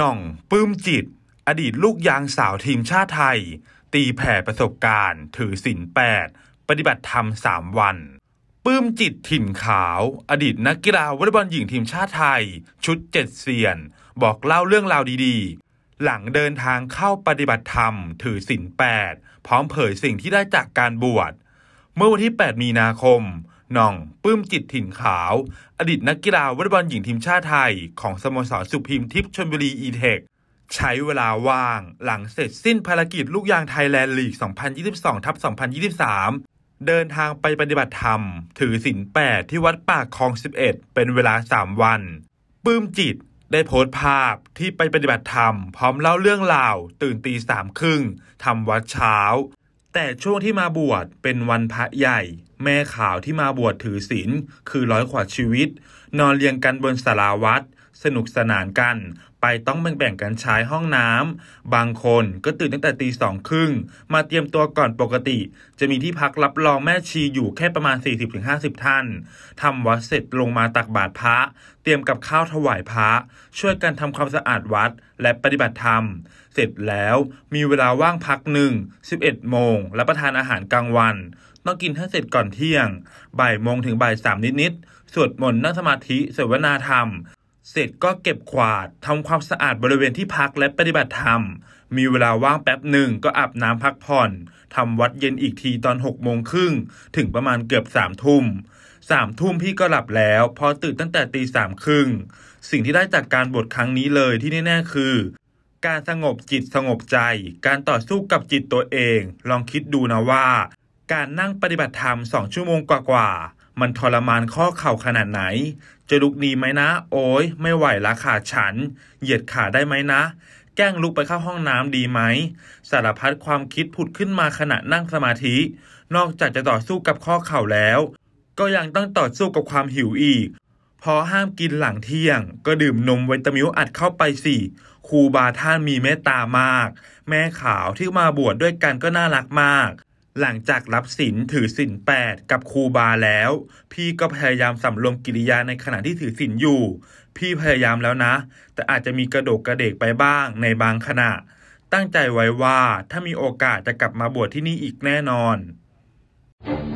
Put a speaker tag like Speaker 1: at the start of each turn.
Speaker 1: น่องปื้มจิต อดีตลูกยางสาวทีมชาติไทย ตีแผ่ประสบการณ์ ถือศีลแปดปฏิบัติธรรมสามวัน ปื้มจิตถิ่นขาว อดีตนักกีฬาวอลเลย์บอลหญิงทีมชาติไทย ชุดเจ็ดเซียน บอกเล่าเรื่องราวดีๆ หลังเดินทางเข้าปฏิบัติธรรม ถือศีลแปดพร้อมเผยสิ่งที่ได้จากการบวชเมื่อวันที่ 8 มีนาคมน่อง ปื้มจิตถิ่นขาว อดีตนักกีฬาวอลเลย์บอลหญิงทีมชาติไทย ของสโมสรสุพิมทิพย์ชนบุรีอีเทค ใช้เวลาว่างหลังเสร็จสิ้นภารกิจลูกยางไทยแลนด์ลีก 2022ทับ2023 เดินทางไปปฏิบัติธรรมถือศีลแปดที่วัดปากคลอง 11 เป็นเวลา 3 วัน ปื้มจิตได้โพสต์ภาพที่ไปปฏิบัติธรรมพร้อมเล่าเรื่องราว ตื่นตีสามครึ่งทำวัดเช้าแต่ช่วงที่มาบวชเป็นวันพระใหญ่ แม่ขาวที่มาบวชถือศีลคือร้อยขวดชีวิต นอนเรียงกันบนสาราวัด สนุกสนานกันไปต้องแบ่งงกันใช้ห้องน้ำ บางคนก็ตื่นตั้งแต่ตีสองครึ่ง มาเตรียมตัวก่อนปกติ จะมีที่พักรับรองแม่ชีอยู่แค่ประมาณ 40-50 ท่าน ทำวัดเสร็จลงมาตักบาตรพระเตรียมกับข้าวถวายพระช่วยกันทำความสะอาดวัดและปฏิบัติธรรม เสร็จแล้วมีเวลาว่างพักหนึ่ง 11 โมงรับประทานอาหารกลางวันต้องกินให้เสร็จก่อนเที่ยงบ่ายโมงถึงบ่ายสามนิดๆสวดมนต์นั่งสมาธิเสวนาธรรมเสร็จก็เก็บขวาดทำความสะอาดบริเวณที่พักและปฏิบัติธรรม มีเวลาว่างแป๊บหนึ่งก็อาบน้ำพักผ่อนทำวัดเย็นอีกทีตอนหกโมงครึ่งถึงประมาณเกือบสามทุ่มสามทุ่มพี่ก็หลับแล้ว พอตื่นตั้งแต่ตีสามครึ่ง สิ่งที่ได้จากการบทครั้งนี้เลยที่แน่ ๆคือ การสงบจิตสงบใจ การต่อสู้กับจิตตัวเอง ลองคิดดูนะว่า การนั่งปฏิบัติธรรมสองชั่วโมงกว่ามันทรมานข้อเข่าขนาดไหน จะลุกดีไหมนะ โอ้ยไม่ไหวละขาฉัน เหยียดขาได้ไหมนะ แกล้งลุกไปเข้าห้องน้ำดีไหม สารพัดความคิดผุดขึ้นมาขณะนั่งสมาธิ นอกจากจะต่อสู้กับข้อเข่าแล้ว ก็ยังต้องต่อสู้กับความหิวอีก พอห้ามกินหลังเที่ยง ก็ดื่มนมไวตามินอัดเข้าไปสิครูบาท่านมีเมตตามาก แม่ขาวที่มาบวชดด้วยกันก็น่ารักมากหลังจากรับศีลถือศีลแปดกับครูบาแล้ว พี่ก็พยายามสำรวมกิริยาในขณะที่ถือศีลอยู่ พี่พยายามแล้วนะ แต่อาจจะมีกระโดกกระเดกไปบ้างในบางขณะ ตั้งใจไว้ว่าถ้ามีโอกาสจะกลับมาบวชที่นี่อีกแน่นอน thank you